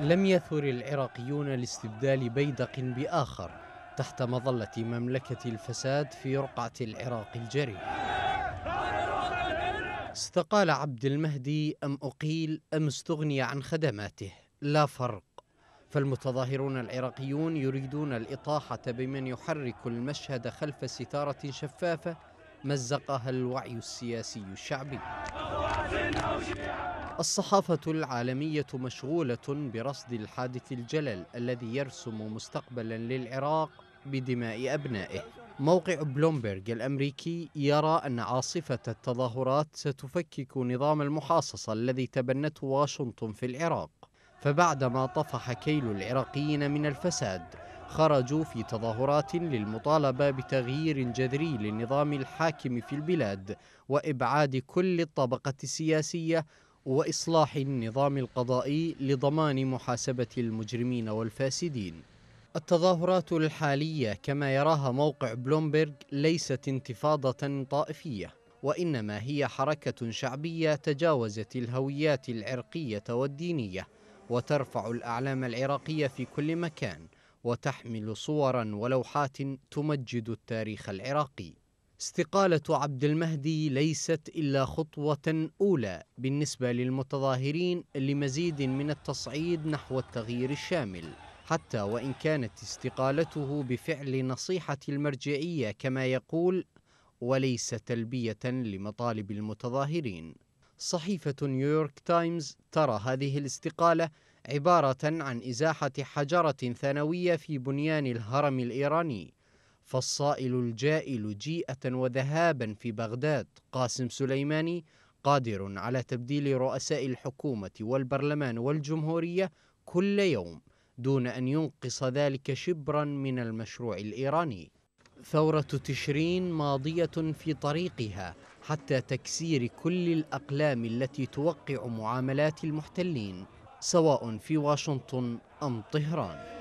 لم يثر العراقيون لاستبدال بيدق بآخر تحت مظلة مملكة الفساد في رقعة العراق الجري استقال عبد المهدي أم أقيل أم استغني عن خدماته لا فرق فالمتظاهرون العراقيون يريدون الإطاحة بمن يحرك المشهد خلف ستارة شفافة مزقها الوعي السياسي الشعبي الصحافة العالمية مشغولة برصد الحادث الجلل الذي يرسم مستقبلا للعراق بدماء أبنائه موقع بلومبرغ الأمريكي يرى أن عاصفة التظاهرات ستفكك نظام المحاصصة الذي تبنته واشنطن في العراق فبعدما طفح كيل العراقيين من الفساد خرجوا في تظاهرات للمطالبة بتغيير جذري للنظام الحاكم في البلاد وإبعاد كل الطبقة السياسية وإصلاح النظام القضائي لضمان محاسبة المجرمين والفاسدين التظاهرات الحالية كما يراها موقع بلومبرغ ليست انتفاضة طائفية وإنما هي حركة شعبية تجاوزت الهويات العرقية والدينية وترفع الأعلام العراقية في كل مكان وتحمل صورا ولوحات تمجد التاريخ العراقي استقالة عبد المهدي ليست إلا خطوة أولى بالنسبة للمتظاهرين لمزيد من التصعيد نحو التغيير الشامل حتى وإن كانت استقالته بفعل نصيحة المرجعية كما يقول وليس تلبية لمطالب المتظاهرين صحيفة نيويورك تايمز ترى هذه الاستقالة عبارة عن إزاحة حجرة ثانوية في بنيان الهرم الإيراني فالصائل الجائل جيئة وذهابا في بغداد قاسم سليماني قادر على تبديل رؤساء الحكومة والبرلمان والجمهورية كل يوم دون أن ينقص ذلك شبرا من المشروع الإيراني ثورة تشرين ماضية في طريقها حتى تكسير كل الأقلام التي توقع معاملات المحتلين سواء في واشنطن أم طهران